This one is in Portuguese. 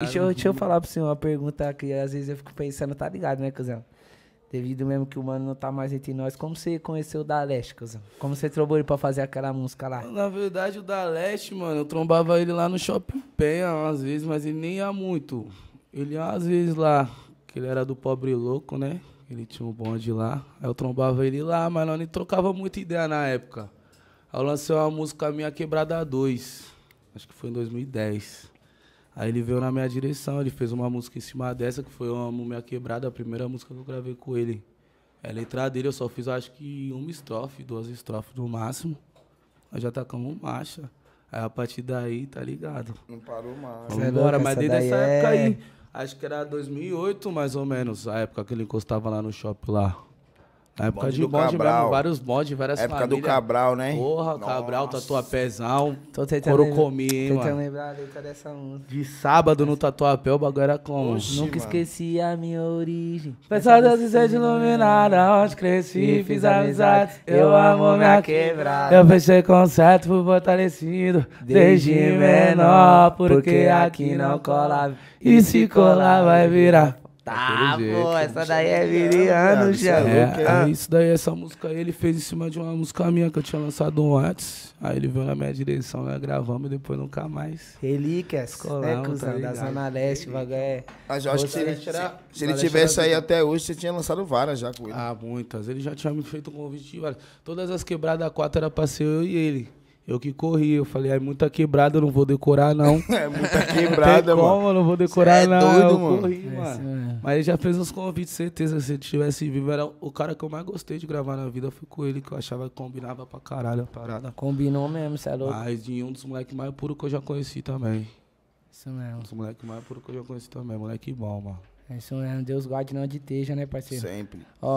Deixa eu, deixa eu falar pro senhor uma pergunta que às vezes eu fico pensando, tá ligado, né, cuzão? Devido mesmo que o mano não tá mais entre nós, como você conheceu o Da Leste, cuzão? Como você trombou ele pra fazer aquela música lá? Na verdade, o Da Leste, mano, eu trombava ele lá no Shopping Penha às vezes, mas ele nem ia muito. Ele ia às vezes lá, que ele era do Pobre Louco, né? Ele tinha um bonde lá. Aí eu trombava ele lá, mas nós nem trocava muita ideia na época. Aí eu lancei uma música minha Quebrada 2, acho que foi em 2010. Aí ele veio na minha direção, ele fez uma música em cima dessa, que foi uma Múmia Quebrada, a primeira música que eu gravei com ele. É a letra dele eu só fiz, acho que uma estrofe, duas estrofes no máximo. Nós já tacamos marcha. Aí a partir daí, tá ligado? Não parou mais. Vamos é embora, é mas desde essa época é... aí, acho que era 2008 mais ou menos, a época que ele encostava lá no shopping lá. Na época de mod mesmo, vários mods, várias época famílias. Época do Cabral, né? Porra, Nossa. Cabral, tá Tatuapézão, Tô tentando Corocomi, lembrar, tô Tentando lembrar a letra dessa música. De sábado no Tatuapé, o bagulho era como? Oxi, Nunca mano. esqueci a minha origem. Pensar das ideias é iluminadas, onde cresci, fiz amizades, eu amo minha quebrada. Eu com certo fui fortalecido desde menor, porque aqui não colava E se colar vai virar Tá, pô, essa daí é Viriano, Thiago. É, ah. isso daí, essa música aí, ele fez em cima de uma música minha que eu tinha lançado um antes. Aí ele veio na minha direção, nós gravamos e depois nunca mais. Relíquias, Escolão, né, cuzão, tá da Zona Leste, bagulho é. Mas eu acho que se ele, se, se ele tivesse aí até hoje, você tinha lançado várias já com ele. Ah, muitas. Ele já tinha me feito um convite de várias. Todas as quebradas quatro era pra ser eu e ele. Eu que corri, eu falei, é muita quebrada, eu não vou decorar, não. é muita quebrada, não como, mano. não vou decorar, Cê é não. Doido, eu mano. corri, é, mano. É. Mas ele já fez uns convites, certeza. Se ele tivesse vivo, era o cara que eu mais gostei de gravar na vida. Foi com ele que eu achava que combinava pra caralho a parada. Combinou mesmo, você é louco. Mas de um dos moleques mais puros que eu já conheci também. Isso mesmo. Um dos moleques mais puros que eu já conheci também. Moleque bom, mano. É isso mesmo. Deus guarde não é de teja, né, parceiro? Sempre. Ó.